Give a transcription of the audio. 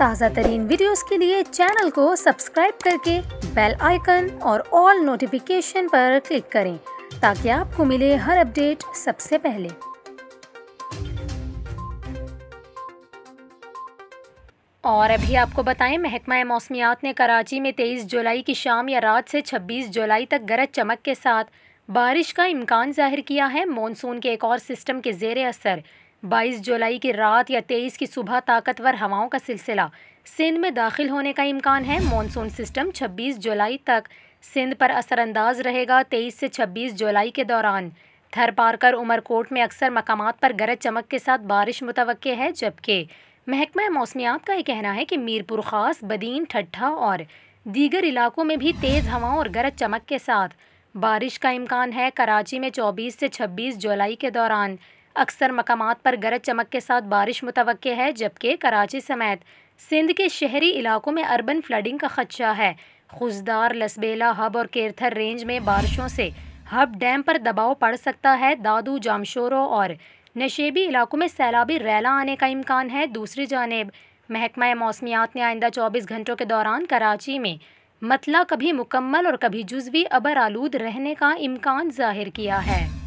ताज़ा तरीन वीडियोस के लिए चैनल को सब्सक्राइब करके बेल आइकन और ऑल नोटिफिकेशन पर क्लिक करें ताकि आपको मिले हर अपडेट सबसे पहले और अभी आपको बताएं महकमा मौसमियात ने कराची में 23 जुलाई की शाम या रात से 26 जुलाई तक गरज चमक के साथ बारिश का इम्कान जाहिर किया है मानसून के एक और सिस्टम के जेर असर बाईस जुलाई की रात या तेईस की सुबह ताकतवर हवाओं का सिलसिला सिंध में दाखिल होने का इम्कान है मानसून सिस्टम 26 जुलाई तक सिंध पर असरअंदाज रहेगा 23 से 26 जुलाई के दौरान थर पार कर उमरकोट में अक्सर मकाम पर गरज चमक के साथ बारिश मुतव है जबकि महकमा मौसमियात का यह कहना है कि मीरपुर खास बदीन ठट्ठा और दीगर इलाकों में भी तेज़ हवाओं और गरज चमक के साथ बारिश का इम्कान है कराची में 24 से 26 जुलाई के दौरान अक्सर मकाम पर गरज चमक के साथ बारिश मुतव है जबकि कराची समेत सिंध के शहरी इलाकों में अर्बन फ्लडिंग का खदशा है खुशदार लसबेला हब और केरथर रेंज में बारिशों से हब डैम पर दबाव पड़ सकता है दादू जामशोरों और नशेबी इलाकों में सैलाबी रैला आने का इम्कान है दूसरी जानब महकमा मौसमियात ने आइंदा चौबीस घंटों के दौरान कराची में मतला कभी मुकम्मल और कभी जुजवी अबर आलूद रहने का इम्कान जाहिर किया है